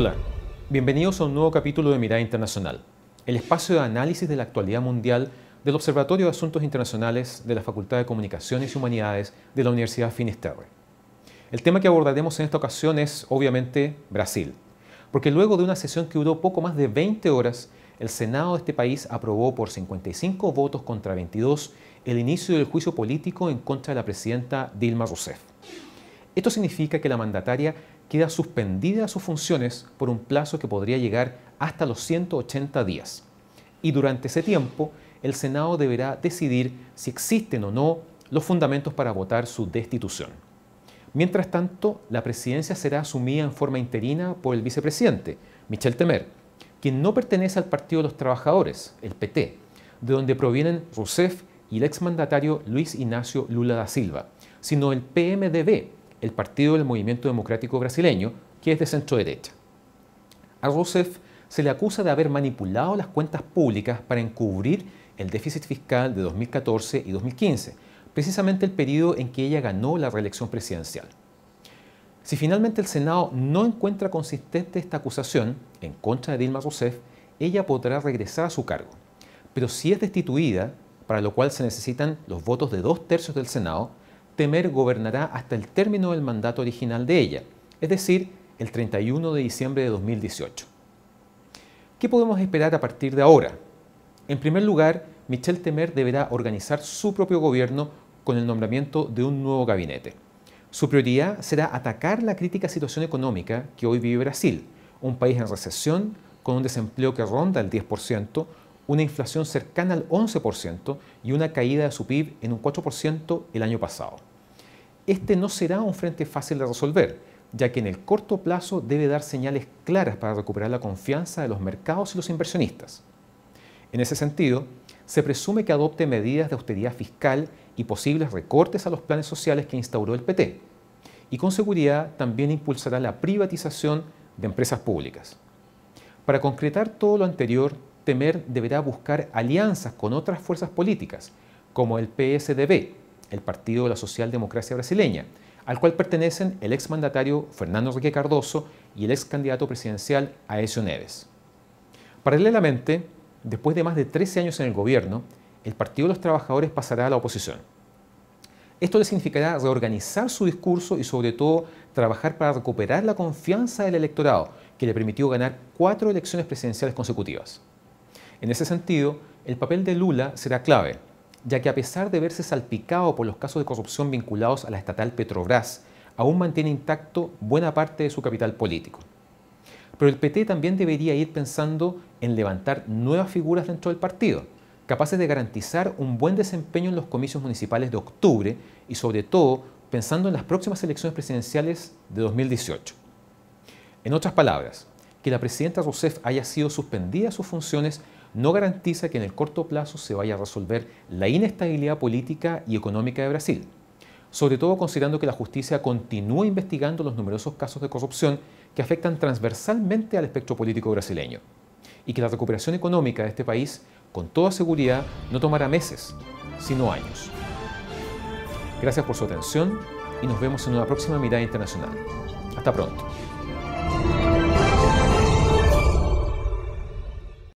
Hola, bienvenidos a un nuevo capítulo de Mirada Internacional, el espacio de análisis de la actualidad mundial del Observatorio de Asuntos Internacionales de la Facultad de Comunicaciones y Humanidades de la Universidad Finisterre. El tema que abordaremos en esta ocasión es, obviamente, Brasil, porque luego de una sesión que duró poco más de 20 horas, el Senado de este país aprobó por 55 votos contra 22 el inicio del juicio político en contra de la presidenta Dilma Rousseff. Esto significa que la mandataria queda suspendida de sus funciones por un plazo que podría llegar hasta los 180 días. Y durante ese tiempo, el Senado deberá decidir si existen o no los fundamentos para votar su destitución. Mientras tanto, la presidencia será asumida en forma interina por el vicepresidente, Michel Temer, quien no pertenece al Partido de los Trabajadores, el PT, de donde provienen Rousseff y el exmandatario Luis Ignacio Lula da Silva, sino el PMDB, el Partido del Movimiento Democrático Brasileño, que es de centro derecha. A Rousseff se le acusa de haber manipulado las cuentas públicas para encubrir el déficit fiscal de 2014 y 2015, precisamente el período en que ella ganó la reelección presidencial. Si finalmente el Senado no encuentra consistente esta acusación en contra de Dilma Rousseff, ella podrá regresar a su cargo. Pero si es destituida, para lo cual se necesitan los votos de dos tercios del Senado, Temer gobernará hasta el término del mandato original de ella, es decir, el 31 de diciembre de 2018. ¿Qué podemos esperar a partir de ahora? En primer lugar, Michel Temer deberá organizar su propio gobierno con el nombramiento de un nuevo gabinete. Su prioridad será atacar la crítica situación económica que hoy vive Brasil, un país en recesión, con un desempleo que ronda el 10%, una inflación cercana al 11% y una caída de su PIB en un 4% el año pasado este no será un frente fácil de resolver, ya que en el corto plazo debe dar señales claras para recuperar la confianza de los mercados y los inversionistas. En ese sentido, se presume que adopte medidas de austeridad fiscal y posibles recortes a los planes sociales que instauró el PT, y con seguridad también impulsará la privatización de empresas públicas. Para concretar todo lo anterior, Temer deberá buscar alianzas con otras fuerzas políticas, como el PSDB, el Partido de la Socialdemocracia Brasileña, al cual pertenecen el exmandatario Fernando Enrique Cardoso y el ex candidato presidencial Aécio Neves. Paralelamente, después de más de 13 años en el gobierno, el Partido de los Trabajadores pasará a la oposición. Esto le significará reorganizar su discurso y sobre todo trabajar para recuperar la confianza del electorado, que le permitió ganar cuatro elecciones presidenciales consecutivas. En ese sentido, el papel de Lula será clave, ya que a pesar de verse salpicado por los casos de corrupción vinculados a la estatal Petrobras, aún mantiene intacto buena parte de su capital político. Pero el PT también debería ir pensando en levantar nuevas figuras dentro del partido, capaces de garantizar un buen desempeño en los comicios municipales de octubre y sobre todo pensando en las próximas elecciones presidenciales de 2018. En otras palabras, que la presidenta Rousseff haya sido suspendida de sus funciones no garantiza que en el corto plazo se vaya a resolver la inestabilidad política y económica de Brasil, sobre todo considerando que la justicia continúa investigando los numerosos casos de corrupción que afectan transversalmente al espectro político brasileño, y que la recuperación económica de este país, con toda seguridad, no tomará meses, sino años. Gracias por su atención y nos vemos en una próxima mirada internacional. Hasta pronto.